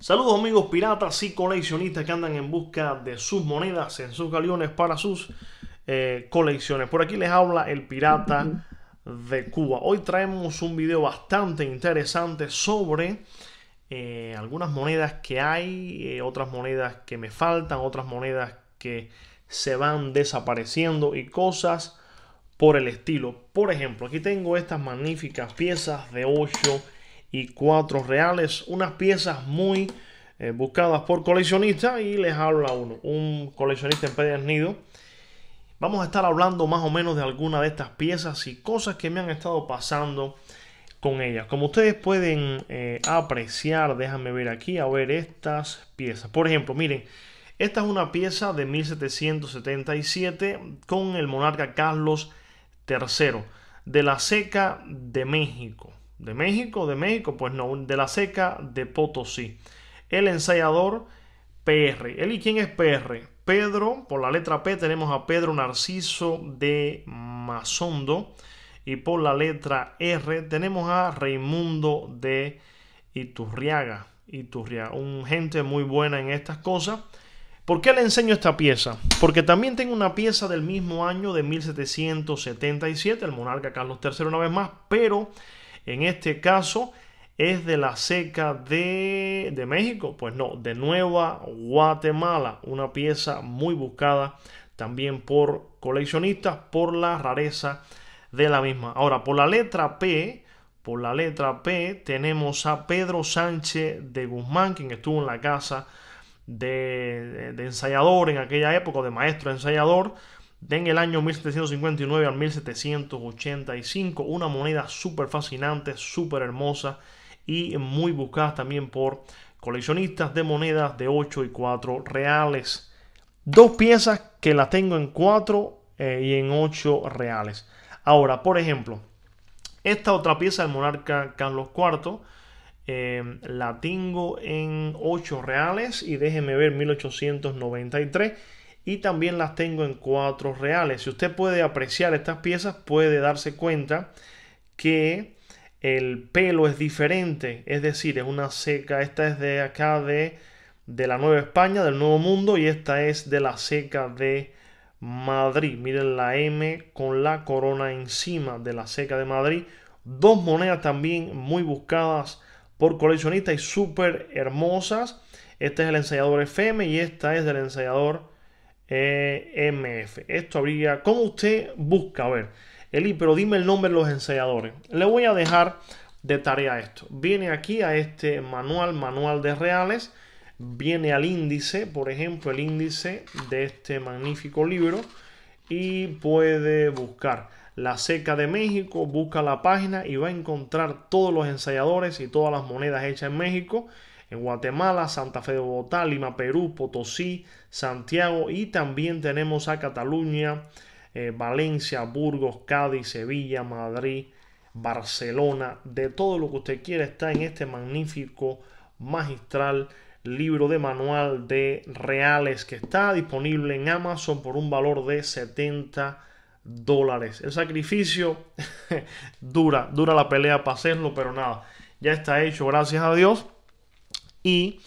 Saludos amigos piratas y coleccionistas que andan en busca de sus monedas en sus galeones para sus eh, colecciones. Por aquí les habla el pirata de Cuba. Hoy traemos un video bastante interesante sobre eh, algunas monedas que hay, eh, otras monedas que me faltan, otras monedas que se van desapareciendo y cosas por el estilo. Por ejemplo, aquí tengo estas magníficas piezas de 8 y cuatro reales. Unas piezas muy eh, buscadas por coleccionistas y les a uno, un coleccionista en Pedernido. Vamos a estar hablando más o menos de alguna de estas piezas y cosas que me han estado pasando con ellas. Como ustedes pueden eh, apreciar, déjame ver aquí, a ver estas piezas. Por ejemplo, miren, esta es una pieza de 1777 con el monarca Carlos III de la Seca de México de México, de México, pues no, de la seca de Potosí. El ensayador PR. ¿Él y quién es PR? Pedro, por la letra P tenemos a Pedro Narciso de Mazondo y por la letra R tenemos a Raimundo de Iturriaga. Iturriaga, un gente muy buena en estas cosas. ¿Por qué le enseño esta pieza? Porque también tengo una pieza del mismo año de 1777, el monarca Carlos III una vez más, pero en este caso es de la seca de, de México, pues no, de Nueva Guatemala, una pieza muy buscada también por coleccionistas por la rareza de la misma. Ahora, por la letra P, por la letra P tenemos a Pedro Sánchez de Guzmán, quien estuvo en la casa de, de ensayador en aquella época, de maestro ensayador, en el año 1759 al 1785, una moneda súper fascinante, súper hermosa y muy buscada también por coleccionistas de monedas de 8 y 4 reales. Dos piezas que las tengo en 4 eh, y en 8 reales. Ahora, por ejemplo, esta otra pieza del monarca Carlos IV eh, la tengo en 8 reales y déjenme ver 1893 y también las tengo en cuatro reales. Si usted puede apreciar estas piezas, puede darse cuenta que el pelo es diferente, es decir, es una seca, esta es de acá de, de la Nueva España, del Nuevo Mundo, y esta es de la seca de Madrid. Miren la M con la corona encima de la seca de Madrid. Dos monedas también muy buscadas por coleccionistas y súper hermosas. Este es el ensayador FM y esta es del ensayador EMF. Esto habría. como usted busca? A ver, Eli, pero dime el nombre de los ensayadores. Le voy a dejar de tarea esto. Viene aquí a este manual, manual de reales. Viene al índice, por ejemplo, el índice de este magnífico libro. Y puede buscar la seca de México, busca la página y va a encontrar todos los ensayadores y todas las monedas hechas en México en Guatemala, Santa Fe de Bogotá, Lima, Perú, Potosí, Santiago y también tenemos a Cataluña, eh, Valencia, Burgos, Cádiz, Sevilla, Madrid, Barcelona, de todo lo que usted quiera está en este magnífico magistral libro de manual de reales que está disponible en Amazon por un valor de 70 dólares. El sacrificio dura, dura la pelea para hacerlo, pero nada, ya está hecho, gracias a Dios. Y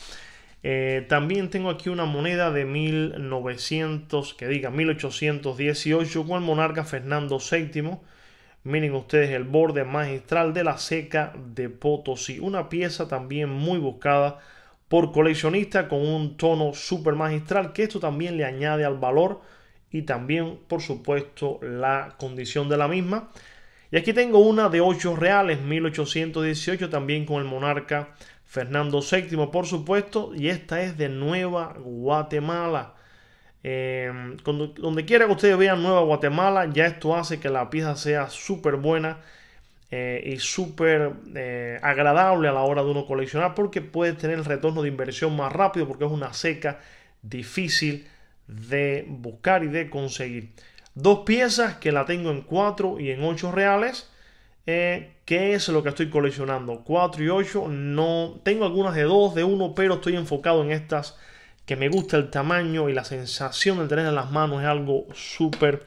eh, también tengo aquí una moneda de 1900, que diga 1818, con el monarca Fernando VII. Miren ustedes el borde magistral de la seca de Potosí. Una pieza también muy buscada por coleccionistas con un tono super magistral, que esto también le añade al valor y también, por supuesto, la condición de la misma. Y aquí tengo una de 8 reales, 1818, también con el monarca Fernando VII, por supuesto, y esta es de Nueva Guatemala. Em, donde quiera que ustedes vean Nueva Guatemala, ya esto hace que la pieza sea súper buena eh, y súper eh, agradable a la hora de uno coleccionar, porque puede tener el retorno de inversión más rápido, porque es una seca difícil de buscar y de conseguir. Dos piezas que la tengo en 4 y en 8 reales eh, qué es lo que estoy coleccionando. 4 y 8, no tengo algunas de 2, de 1, pero estoy enfocado en estas que me gusta el tamaño y la sensación de tener en las manos es algo súper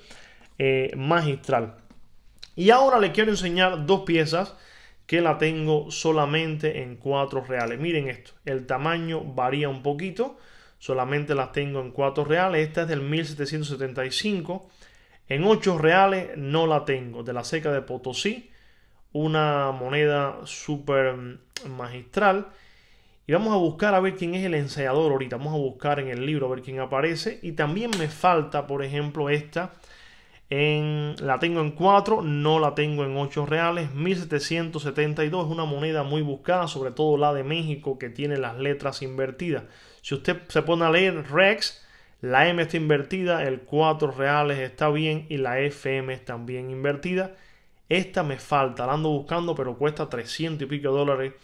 eh, magistral. Y ahora les quiero enseñar dos piezas que la tengo solamente en 4 reales. Miren esto, el tamaño varía un poquito, solamente las tengo en 4 reales. Esta es del 1775. En 8 reales no la tengo, de la seca de Potosí una moneda súper mm, magistral. Y vamos a buscar a ver quién es el ensayador ahorita. Vamos a buscar en el libro a ver quién aparece. Y también me falta, por ejemplo, esta. En, la tengo en 4, no la tengo en 8 reales. 1772 es una moneda muy buscada, sobre todo la de México, que tiene las letras invertidas. Si usted se pone a leer Rex, la M está invertida, el 4 reales está bien y la FM está bien invertida. Esta me falta, la ando buscando, pero cuesta 300 y pico dólares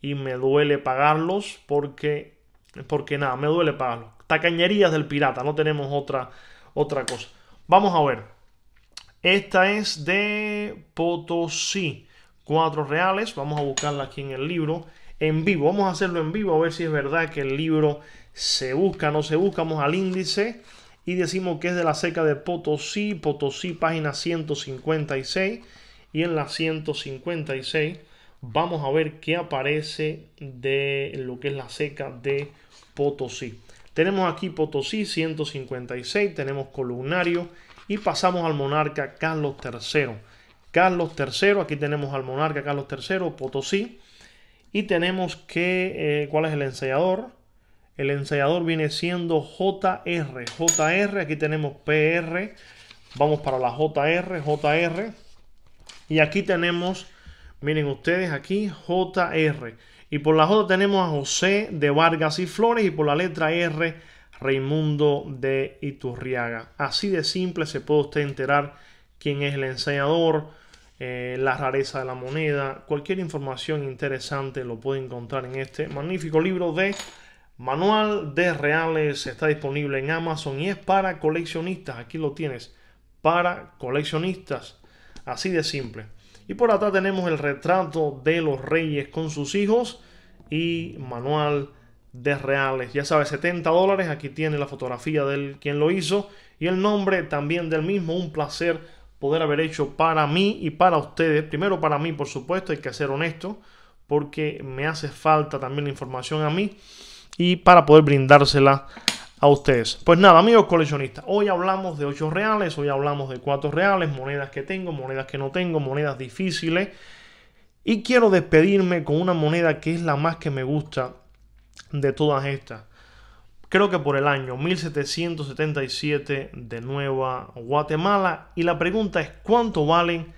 y me duele pagarlos porque, porque nada, me duele pagarlos. Tacañerías del pirata, no tenemos otra, otra cosa. Vamos a ver. Esta es de Potosí. 4 reales. Vamos a buscarla aquí en el libro. En vivo. Vamos a hacerlo en vivo. A ver si es verdad que el libro se busca. No se busca. al índice. Y decimos que es de la seca de Potosí. Potosí, página 156 y en la 156 vamos a ver qué aparece de lo que es la seca de Potosí. Tenemos aquí Potosí 156, tenemos columnario y pasamos al monarca Carlos III. Carlos III, aquí tenemos al monarca Carlos III, Potosí. Y tenemos que, eh, ¿cuál es el ensayador? El ensayador viene siendo JR. JR, aquí tenemos PR. Vamos para la JR, JR. Y aquí tenemos, miren ustedes, aquí JR. Y por la J tenemos a José de Vargas y Flores y por la letra R, Raimundo de Iturriaga. Así de simple se puede usted enterar quién es el enseñador, eh, la rareza de la moneda. Cualquier información interesante lo puede encontrar en este magnífico libro de Manual de Reales. Está disponible en Amazon y es para coleccionistas. Aquí lo tienes, para coleccionistas. Así de simple. Y por acá tenemos el retrato de los reyes con sus hijos y manual de reales. Ya sabes, 70 dólares. Aquí tiene la fotografía del quien lo hizo y el nombre también del mismo. Un placer poder haber hecho para mí y para ustedes. Primero para mí, por supuesto, hay que ser honesto porque me hace falta también la información a mí y para poder brindársela a ustedes. Pues nada, amigos coleccionistas, hoy hablamos de 8 reales, hoy hablamos de 4 reales, monedas que tengo, monedas que no tengo, monedas difíciles. Y quiero despedirme con una moneda que es la más que me gusta de todas estas. Creo que por el año 1777 de Nueva Guatemala. Y la pregunta es, ¿cuánto valen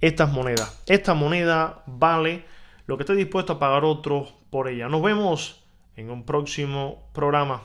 estas monedas? Esta moneda vale lo que esté dispuesto a pagar otros por ella. Nos vemos en un próximo programa.